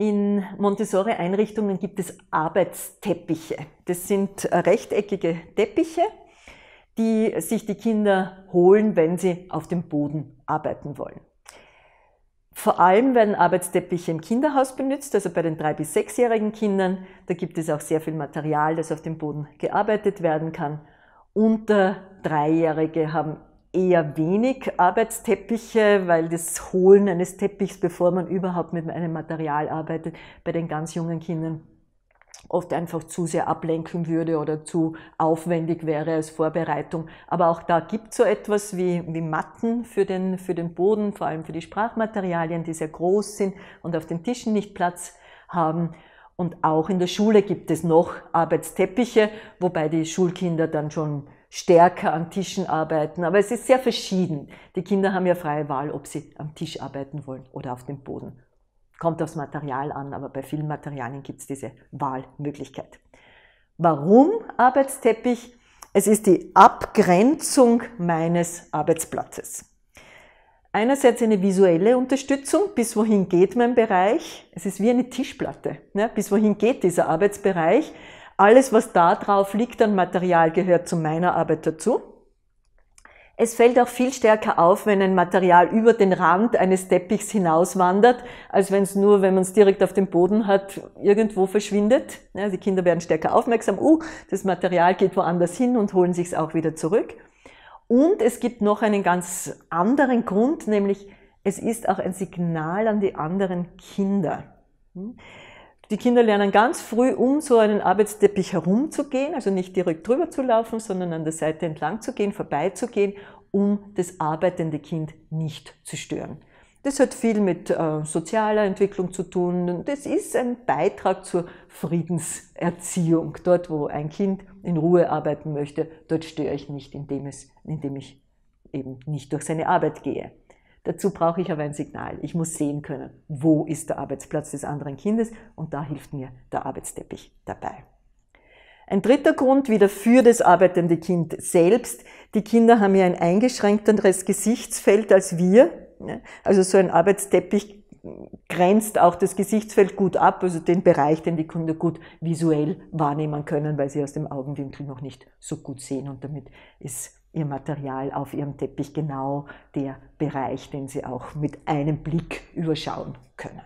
In Montessori-Einrichtungen gibt es Arbeitsteppiche. Das sind rechteckige Teppiche, die sich die Kinder holen, wenn sie auf dem Boden arbeiten wollen. Vor allem werden Arbeitsteppiche im Kinderhaus benutzt, also bei den drei- bis sechsjährigen Kindern. Da gibt es auch sehr viel Material, das auf dem Boden gearbeitet werden kann. Unter Dreijährige haben eher wenig Arbeitsteppiche, weil das Holen eines Teppichs, bevor man überhaupt mit einem Material arbeitet, bei den ganz jungen Kindern oft einfach zu sehr ablenken würde oder zu aufwendig wäre als Vorbereitung. Aber auch da gibt es so etwas wie, wie Matten für den, für den Boden, vor allem für die Sprachmaterialien, die sehr groß sind und auf den Tischen nicht Platz haben. Und auch in der Schule gibt es noch Arbeitsteppiche, wobei die Schulkinder dann schon stärker an Tischen arbeiten. Aber es ist sehr verschieden. Die Kinder haben ja freie Wahl, ob sie am Tisch arbeiten wollen oder auf dem Boden. Kommt aufs Material an, aber bei vielen Materialien gibt es diese Wahlmöglichkeit. Warum Arbeitsteppich? Es ist die Abgrenzung meines Arbeitsplatzes. Einerseits eine visuelle Unterstützung, bis wohin geht mein Bereich. Es ist wie eine Tischplatte. Ne? Bis wohin geht dieser Arbeitsbereich? Alles, was da drauf liegt an Material, gehört zu meiner Arbeit dazu. Es fällt auch viel stärker auf, wenn ein Material über den Rand eines Teppichs hinauswandert, als wenn es nur, wenn man es direkt auf dem Boden hat, irgendwo verschwindet. Ja, die Kinder werden stärker aufmerksam. Uh, das Material geht woanders hin und holen sich es auch wieder zurück. Und es gibt noch einen ganz anderen Grund, nämlich es ist auch ein Signal an die anderen Kinder. Hm? Die Kinder lernen ganz früh, um so einen Arbeitsteppich herumzugehen, also nicht direkt drüber zu laufen, sondern an der Seite entlang zu gehen, vorbeizugehen, um das arbeitende Kind nicht zu stören. Das hat viel mit äh, sozialer Entwicklung zu tun. und Das ist ein Beitrag zur Friedenserziehung. Dort, wo ein Kind in Ruhe arbeiten möchte, dort störe ich nicht, indem, es, indem ich eben nicht durch seine Arbeit gehe. Dazu brauche ich aber ein Signal. Ich muss sehen können, wo ist der Arbeitsplatz des anderen Kindes und da hilft mir der Arbeitsteppich dabei. Ein dritter Grund wieder für das arbeitende Kind selbst. Die Kinder haben ja ein eingeschränkteres Gesichtsfeld als wir. Ne? Also so ein Arbeitsteppich grenzt auch das Gesichtsfeld gut ab, also den Bereich, den die Kinder gut visuell wahrnehmen können, weil sie aus dem Augenwinkel noch nicht so gut sehen und damit ist ihr Material auf ihrem Teppich genau der Bereich, den sie auch mit einem Blick überschauen können.